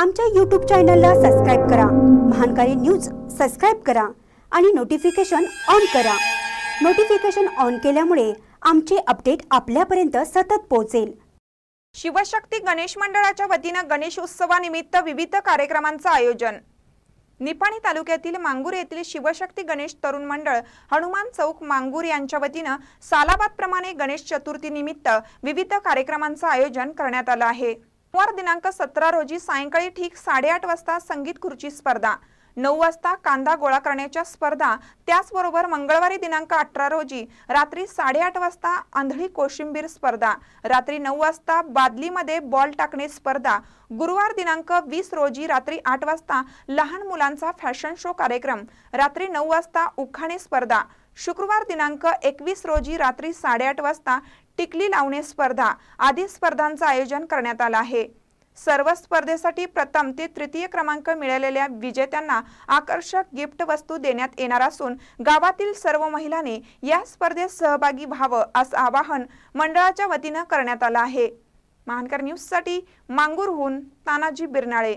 आमच्या यूट्यूब चॅनलला सबस्क्राईब करा महानकारी न्यूज सबस्क्राईब करा आणि नोटिफिकेशन ऑन करा नोटिफिकेशन ऑन केल्यामुळे आमचे अपडेट आपल्यापर्यंत सतत पोहोचेल शिवशक्ती गणेश मंडळाच्या वतीनं गणेश उत्सवानिमित्त विविध कार्यक्रमांचं आयोजन निपाणी तालुक्यातील मांगूर येथील शिवशक्ती गणेश तरुण मंडळ हनुमान चौक मांगूर यांच्या वतीनं सालाबादप्रमाणे गणेश चतुर्थीनिमित्त विविध कार्यक्रमांचं आयोजन करण्यात आलं आहे सोमवार दिनांक सतरा रोजी सायंकाळी ठीक साडेआठ वाजता संगीत खुर्ची स्पर्धा नऊ वाजता कांदा गोळा करण्याच्या स्पर्धा त्याचबरोबर मंगळवारी दिनांक अठरा रोजी रात्री साडेआठ वाजता आंधळी कोशिंबीर स्पर्धा रात्री नऊ वाजता बादलीमध्ये बॉल टाकणे स्पर्धा गुरुवार दिनांक वीस रोजी रात्री आठ वाजता लहान मुलांचा फॅशन शो कार्यक्रम रात्री नऊ वाजता उखाणे स्पर्धा शुक्रवार दिनांक एकवीस रोजी रात्री साडेआठ वाजता टिकली लावणे स्पर्धा आदी स्पर्धांचं आयोजन करण्यात आलं आहे सर्व स्पर्धेसाठी प्रथम ते तृतीय क्रमांक मिळालेल्या विजेत्यांना आकर्षक गिफ्ट वस्तू देण्यात येणार असून गावातील सर्व महिलांनी या स्पर्धेत सहभागी व्हावं असं आवाहन मंडळाच्या वतीनं करण्यात आलं आहे महानकर न्यूजसाठी मांगूरहून तानाजी बिरनाळे